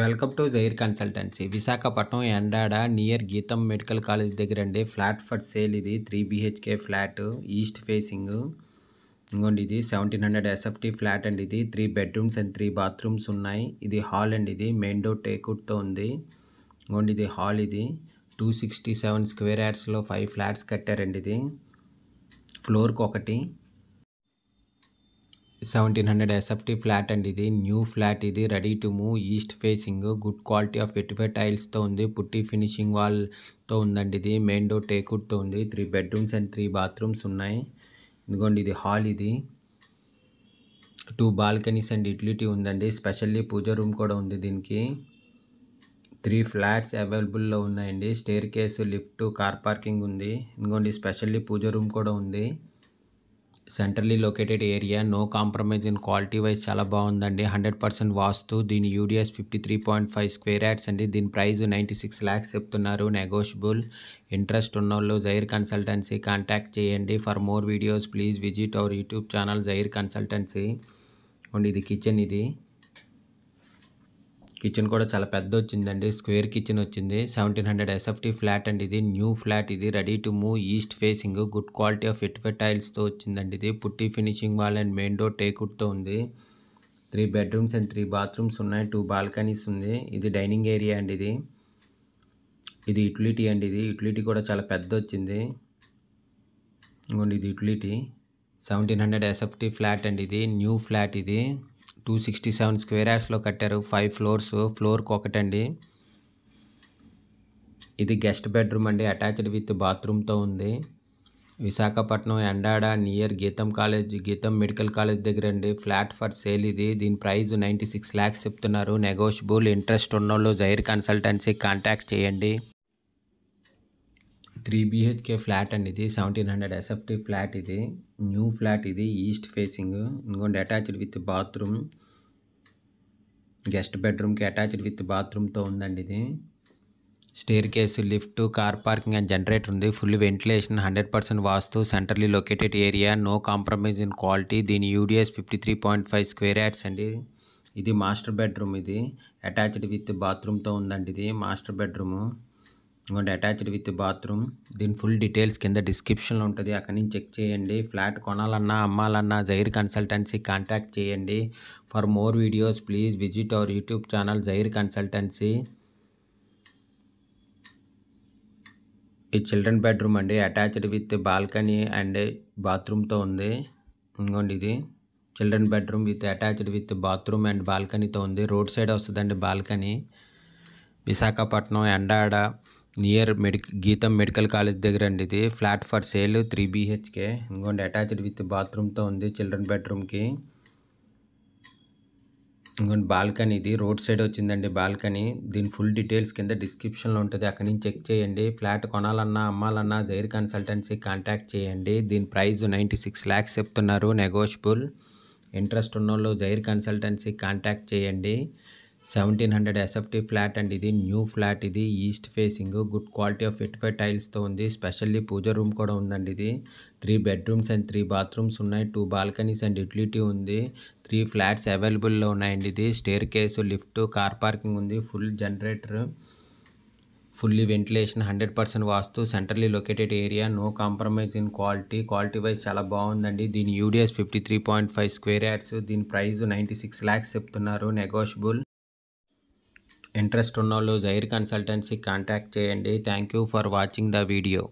welcome to Jair consultancy Visakhapatnam Endada near Gitam medical college దగ్గర అండి flat for sale ఇది three BHK flat east facing ఇంకోండి ఇది సెవెంటీన్ హండ్రెడ్ ఎస్ఎఫ్టీ ఫ్లాట్ అండి ఇది three bedrooms and three bathrooms ఉన్నాయి ఇది హాల్ అండి ఇది మెయిన్ డోర్ టేకుట్తో ఉంది ఇంకోండి ఇది హాల్ ఇది టూ సిక్స్టీ సెవెన్ స్క్వేర్ యార్డ్స్లో ఫైవ్ ఫ్లాట్స్ కట్టారండి ఇది ఫ్లోర్కి ఒకటి సెవెంటీన్ హండ్రెడ్ ఎస్ఎఫ్టీ ఫ్లాట్ అండి ఇది న్యూ ఫ్లాట్ ఇది ready to move east facing good quality of ఎటువే టైల్స్తో ఉంది పుట్టి ఫినిషింగ్ వాల్తో ఉందండి ఇది మెయిన్ డోర్ టేకుడ్తో ఉంది three bedrooms and three bathrooms ఉన్నాయి ఎందుకండి ఇది హాల్ ఇది టూ బాల్కనీస్ అండ్ యూటిలిటీ ఉందండి స్పెషల్లీ పూజ రూమ్ కూడా ఉంది దీనికి త్రీ ఫ్లాట్స్ అవైలబుల్లో ఉన్నాయండి staircase lift car parking ఉంది ఇంకోండి స్పెషల్లీ పూజ రూమ్ కూడా ఉంది centrally located area no compromise in quality wise చాలా బాగుందండి హండ్రెడ్ పర్సెంట్ వాస్తు దీని UDS fifty three point five square yards అండి దీని ప్రైస్ నైంటీ సిక్స్ ల్యాక్స్ చెప్తున్నారు నెగోషియబుల్ ఇంట్రెస్ట్ ఉన్న వాళ్ళు జైర్ కన్సల్టెన్సీ కాంటాక్ట్ చేయండి for more videos please visit our YouTube channel Jair consultancy and ఇది కిచెన్ ఇది కిచెన్ కూడా చాలా పెద్ద వచ్చిందండి స్క్వేర్ కిచెన్ వచ్చింది సెవెంటీన్ హండ్రెడ్ ఎస్ఎఫ్టీ ఫ్లాట్ అండి ఇది న్యూ ఫ్లాట్ ఇది ready to move east facing good quality of ఇట్వే టైల్స్తో వచ్చిందండి ఇది putty finishing wall and main door టేకుడ్తో ఉంది three bedrooms and three bathrooms ఉన్నాయి టూ బాల్కనీస్ ఉంది ఇది డైనింగ్ ఏరియా అండి ఇది ఇది యుటిలిటీ అండి ఇది యుటిలిటీ కూడా చాలా పెద్ద వచ్చింది ఇంకోండి ఇది utility seventeen hundred SFT flat అండి ఇది న్యూ ఫ్లాట్ ఇది టూ సిక్స్టీ సెవెన్ స్క్వేర్ యార్డ్స్లో కట్టారు ఫైవ్ ఫ్లోర్స్ ఫ్లోర్కి ఒకటండి ఇది గెస్ట్ బెడ్రూమ్ అండి అటాచ్డ్ విత్ బాత్రూమ్తో ఉంది Visakhapatnam Endada near Gitam college Gitam medical college దగ్గర అండి ఫ్లాట్ ఫర్ సేల్ ఇది దీని ప్రైస్ నైంటీ సిక్స్ ల్యాక్స్ చెప్తున్నారు నెగోషియబుల్ ఇంట్రెస్ట్ ఉన్నోళ్ళు జైర్ కన్సల్టెన్సీ కాంటాక్ట్ చేయండి త్రీ బిహెచ్కే ఫ్లాట్ అండి ఇది సెవెంటీన్ హండ్రెడ్ ఎస్ఎఫ్టీ ఫ్లాట్ ఇది న్యూ ఫ్లాట్ ఇది ఈస్ట్ ఫేసింగ్ ఇంకోటి అటాచ్డ్ విత్ బాత్రూమ్ గెస్ట్ బెడ్రూమ్కి అటాచ్డ్ విత్ బాత్రూమ్తో ఉందండి ఇది staircase lift car parking and generator ఉంది full ventilation hundred percent vastu centrally located area no compromise in quality దీని UDS fifty three point five square yards అండి ఇది master bedroom ఇది attached with బాత్రూమ్తో ఉందండి ఇది మాస్టర్ బెడ్రూము ఇంకోటి attached with bathroom దీని ఫుల్ డీటెయిల్స్ కింద డిస్క్రిప్షన్లో ఉంటుంది అక్కడి నుంచి చెక్ చేయండి ఫ్లాట్ కొనాలన్నా అమ్మాలన్నా జైర్ కన్సల్టెన్సీ కాంటాక్ట్ చేయండి for more videos please visit our YouTube channel Jair consultancy ఈ చిల్డ్రన్ బెడ్రూమ్ అండి అటాచ్డ్ విత్ బాల్కనీ అండ్ బాత్రూమ్తో ఉంది ఇంకోండి ఇది children bedroom with attached with bathroom and బాల్కనీతో ఉంది రోడ్ సైడ్ వస్తుందండి బాల్కనీ విశాఖపట్నం ఎండాడ నియర్ మెడి గీతం మెడికల్ కాలేజ్ దగ్గర అండి ఇది flat for sale three BHK ఇంకోండి అటాచ్డ్ విత్ బాత్రూమ్తో ఉంది చిల్డ్రన్ బెడ్రూమ్కి ఇంకోండి బాల్కనీ ఇది రోడ్ సైడ్ వచ్చిందండి బాల్కనీ దీని ఫుల్ డీటెయిల్స్ కింద డిస్క్రిప్షన్లో ఉంటుంది అక్కడి నుంచి చెక్ చేయండి ఫ్లాట్ కొనాలన్నా అమ్మాలన్నా జైర్ కన్సల్టెన్సీ కాంటాక్ట్ చేయండి దీని ప్రైస్ నైంటీ సిక్స్ ల్యాక్స్ చెప్తున్నారు నెగోషియబుల్ ఇంట్రెస్ట్ ఉన్న వాళ్ళు జైర్ కన్సల్టెన్సీ కాంటాక్ట్ చేయండి seventeen hundred SFT flat and ఇది న్యూ ఫ్లాట్ ఇది east facing good quality of ఫిట్ ఫై టైల్స్తో ఉంది స్పెషల్లీ పూజ రూమ్ కూడా ఉందండి ఇది three bedrooms and three bathrooms ఉన్నాయి టూ బాల్కనీస్ అండ్ యూటిలిటీ ఉంది త్రీ ఫ్లాట్స్ అవైలబుల్లో ఉన్నాయండి ఇది staircase lift car parking ఉంది full generator fully ventilation hundred percent vastu centrally located area no compromise in quality quality wise చాలా బాగుందండి దీని UDS fifty three point five square yards దీని price ninety six lakhs చెప్తున్నారు negotiable interest ఉన్నోళ్ళు Jair consultancy contact చేయండి thank you for watching the video